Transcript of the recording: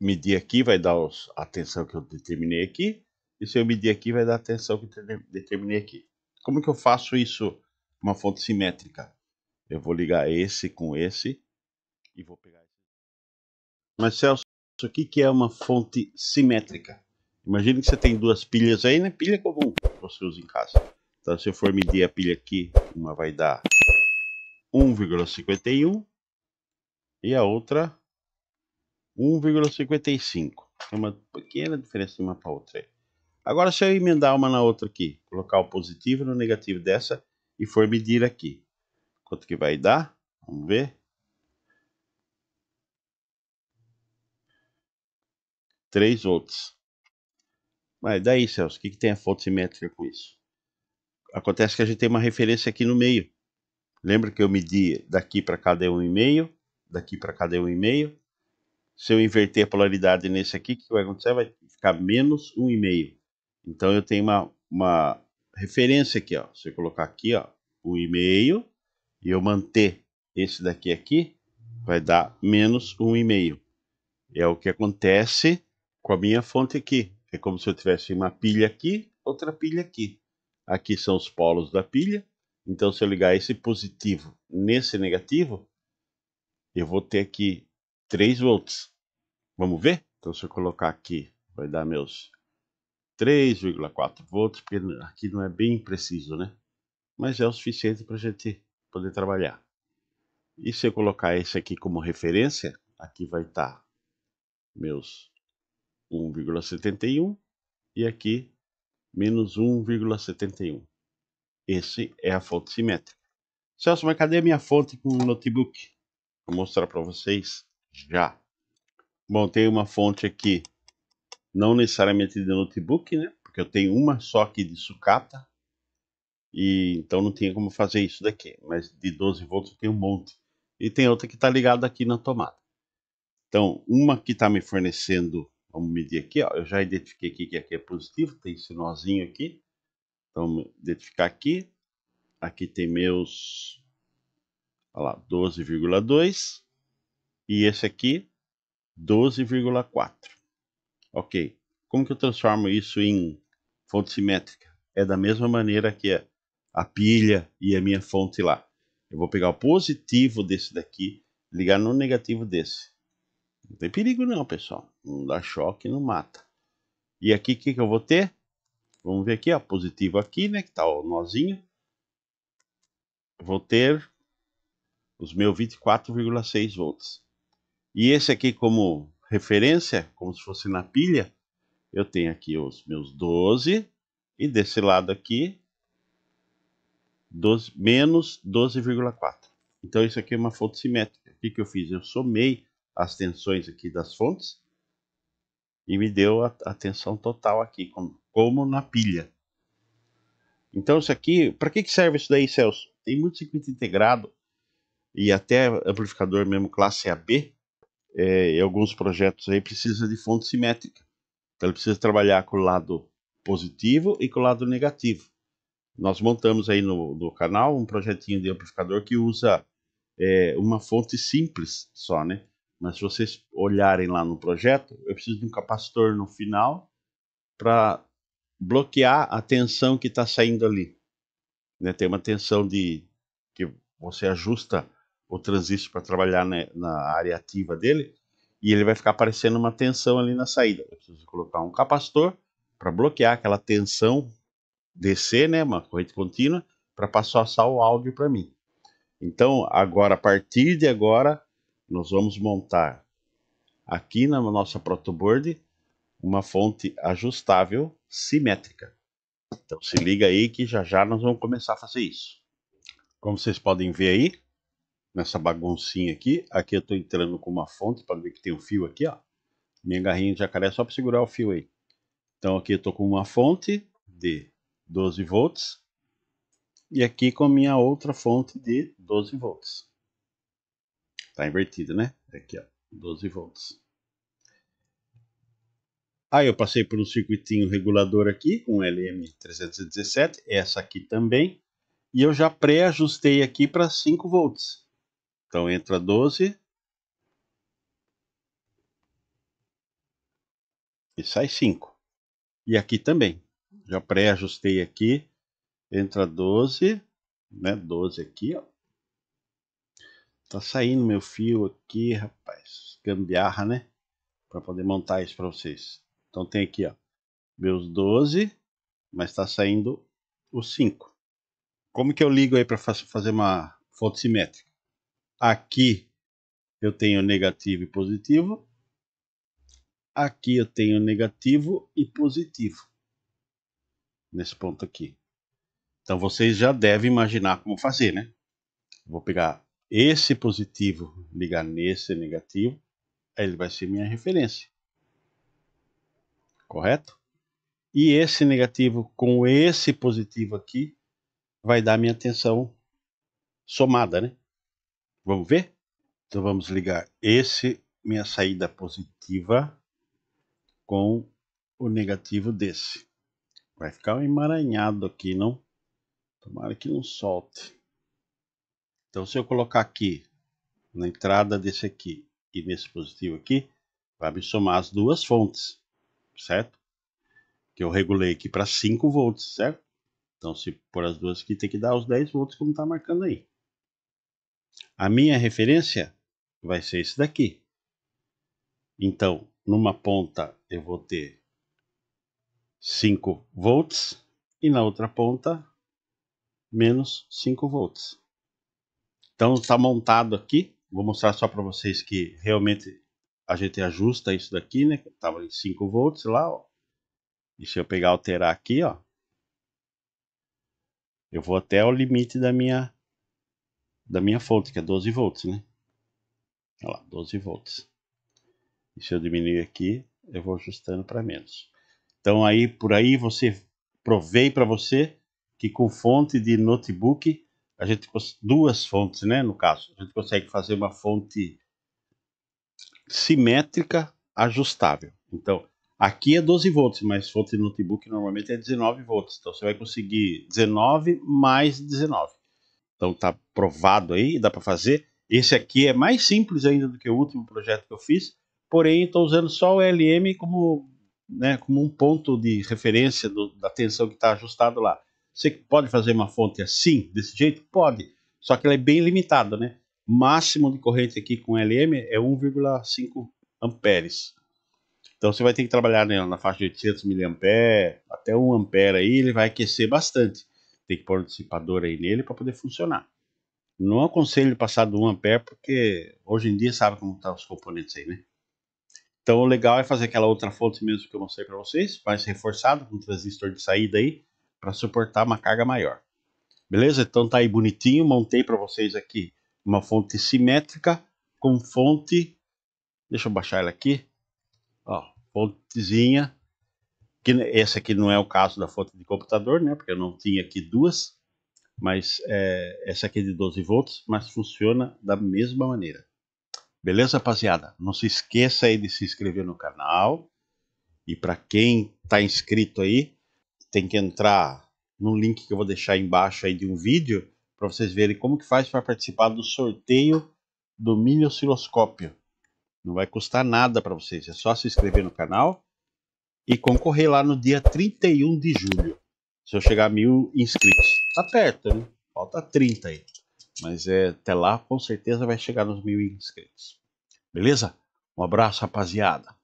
medir aqui, vai dar os, a tensão que eu determinei aqui. E se eu medir aqui, vai dar a tensão que eu determinei aqui. Como que eu faço isso uma fonte simétrica? Eu vou ligar esse com esse e vou pegar esse. Mas Celso, o que, que é uma fonte simétrica? Imagina que você tem duas pilhas aí, né? Pilha comum que você usa em casa. Então, se eu for medir a pilha aqui, uma vai dar 1,51 e a outra 1,55. É uma pequena diferença de uma para outra. Agora, se eu emendar uma na outra aqui, colocar o positivo no negativo dessa e for medir aqui, quanto que vai dar? Vamos ver. Três volts. Mas daí, Celso, o que, que tem a fotossimétrica com isso? Acontece que a gente tem uma referência aqui no meio. Lembra que eu medi daqui para cá e 1,5, daqui para cá e 1,5, se eu inverter a polaridade nesse aqui, o que vai acontecer? Vai ficar menos 1,5. Então eu tenho uma, uma referência aqui, ó. Se eu colocar aqui, ó, 1,5 e eu manter esse daqui aqui, vai dar menos 1,5. É o que acontece com a minha fonte aqui. É como se eu tivesse uma pilha aqui, outra pilha aqui. Aqui são os polos da pilha. Então, se eu ligar esse positivo nesse negativo, eu vou ter aqui 3 volts. Vamos ver? Então se eu colocar aqui, vai dar meus 3,4 volts, porque aqui não é bem preciso, né? Mas é o suficiente para a gente poder trabalhar. E se eu colocar esse aqui como referência, aqui vai estar tá meus 1,71 e aqui menos 1,71. Esse é a fonte simétrica. Celso, mas cadê a minha fonte com o notebook? Vou mostrar para vocês já. Bom, tem uma fonte aqui, não necessariamente de notebook, né? Porque eu tenho uma só aqui de sucata, e então não tinha como fazer isso daqui. Mas de 12 volts eu tenho um monte. E tem outra que está ligada aqui na tomada. Então, uma que está me fornecendo, vamos medir aqui, ó, eu já identifiquei aqui que aqui é positivo, tem esse nozinho aqui. Então, identificar aqui. Aqui tem meus, olha lá, 12,2. E esse aqui, 12,4. Ok. Como que eu transformo isso em fonte simétrica? É da mesma maneira que é a pilha e a minha fonte lá. Eu vou pegar o positivo desse daqui, ligar no negativo desse. Não tem perigo não, pessoal. Não dá choque, não mata. E aqui o que, que eu vou ter? Vamos ver aqui, ó, positivo aqui, né, que tá o nozinho. Vou ter os meus 24,6 volts. E esse aqui como referência, como se fosse na pilha, eu tenho aqui os meus 12 e desse lado aqui 12, menos 12,4. Então isso aqui é uma fonte simétrica. O que, que eu fiz? Eu somei as tensões aqui das fontes e me deu a, a tensão total aqui, como, como na pilha. Então isso aqui, para que, que serve isso daí, Celso? Tem muito circuito integrado e até amplificador mesmo classe AB, é, em alguns projetos aí precisa de fonte simétrica. Então ele precisa trabalhar com o lado positivo e com o lado negativo. Nós montamos aí no, no canal um projetinho de amplificador que usa é, uma fonte simples só, né? Mas se vocês olharem lá no projeto, eu preciso de um capacitor no final para bloquear a tensão que está saindo ali. Né? Tem uma tensão de que você ajusta o transistor para trabalhar na, né, na área ativa dele, e ele vai ficar aparecendo uma tensão ali na saída. Eu preciso colocar um capacitor para bloquear aquela tensão descer né, uma corrente contínua, para passar o áudio para mim. Então, agora a partir de agora, nós vamos montar aqui na nossa protoboard uma fonte ajustável simétrica. Então se liga aí que já já nós vamos começar a fazer isso. Como vocês podem ver aí, nessa baguncinha aqui. Aqui eu estou entrando com uma fonte, para ver que tem um fio aqui, ó. Minha garrinha de jacaré é só para segurar o fio aí. Então aqui eu estou com uma fonte de 12 volts e aqui com a minha outra fonte de 12 volts. Tá invertido, né? Aqui, ó, 12 volts. Aí eu passei por um circuitinho regulador aqui com LM317, essa aqui também. E eu já pré-ajustei aqui para 5 volts. Então entra 12. E sai 5. E aqui também. Já pré-ajustei aqui. Entra 12. Né? 12 aqui, ó. Tá saindo meu fio aqui, rapaz. Gambiarra, né? Para poder montar isso para vocês. Então tem aqui, ó. Meus 12. Mas tá saindo o 5. Como que eu ligo aí para fazer uma foto simétrica? Aqui eu tenho negativo e positivo. Aqui eu tenho negativo e positivo. Nesse ponto aqui. Então vocês já devem imaginar como fazer, né? Vou pegar esse positivo, ligar nesse negativo, aí ele vai ser minha referência. Correto? E esse negativo com esse positivo aqui vai dar minha tensão somada, né? Vamos ver? Então vamos ligar esse, minha saída positiva, com o negativo desse. Vai ficar um emaranhado aqui, não? Tomara que não solte. Então se eu colocar aqui, na entrada desse aqui e nesse positivo aqui, vai me somar as duas fontes, certo? Que eu regulei aqui para 5 volts, certo? Então se por as duas aqui tem que dar os 10 volts como está marcando aí. A minha referência vai ser esse daqui. Então, numa ponta eu vou ter 5 volts e na outra ponta menos 5 volts. Então está montado aqui. Vou mostrar só para vocês que realmente a gente ajusta isso daqui, né? Tava em 5 volts lá, ó. E se eu pegar alterar aqui, ó, eu vou até o limite da minha da minha fonte, que é 12 volts, né? Olha lá, 12 volts. E se eu diminuir aqui, eu vou ajustando para menos. Então aí por aí você provei para você que com fonte de notebook a gente duas fontes, né, no caso, a gente consegue fazer uma fonte simétrica ajustável. Então, aqui é 12 volts, mas fonte de notebook normalmente é 19 volts. Então você vai conseguir 19 mais 19. Então tá provado aí, dá para fazer. Esse aqui é mais simples ainda do que o último projeto que eu fiz, porém estou usando só o LM como, né, como um ponto de referência do, da tensão que está ajustado lá. Você pode fazer uma fonte assim, desse jeito? Pode, só que ela é bem limitada, né? máximo de corrente aqui com LM é 1,5 amperes. Então você vai ter que trabalhar né, na faixa de 800 mA, até 1 ampere aí, ele vai aquecer bastante tem que pôr um dissipador aí nele para poder funcionar. Não aconselho passar do 1 ampere porque hoje em dia sabe como estão tá os componentes aí, né? Então o legal é fazer aquela outra fonte mesmo que eu mostrei para vocês, mais reforçado com um transistor de saída aí para suportar uma carga maior. Beleza? Então tá aí bonitinho, montei para vocês aqui uma fonte simétrica com fonte, deixa eu baixar ela aqui, ó, fontezinha que esse aqui não é o caso da fonte de computador, né? Porque eu não tinha aqui duas, mas é, essa aqui é de 12 volts, mas funciona da mesma maneira. Beleza, rapaziada? Não se esqueça aí de se inscrever no canal. E para quem está inscrito aí, tem que entrar no link que eu vou deixar embaixo aí de um vídeo para vocês verem como que faz para participar do sorteio do mini osciloscópio. Não vai custar nada para vocês, é só se inscrever no canal e concorrer lá no dia 31 de julho. Se eu chegar a mil inscritos. Tá perto, né? Falta 30 aí. Mas é, até lá com certeza vai chegar nos mil inscritos. Beleza? Um abraço, rapaziada.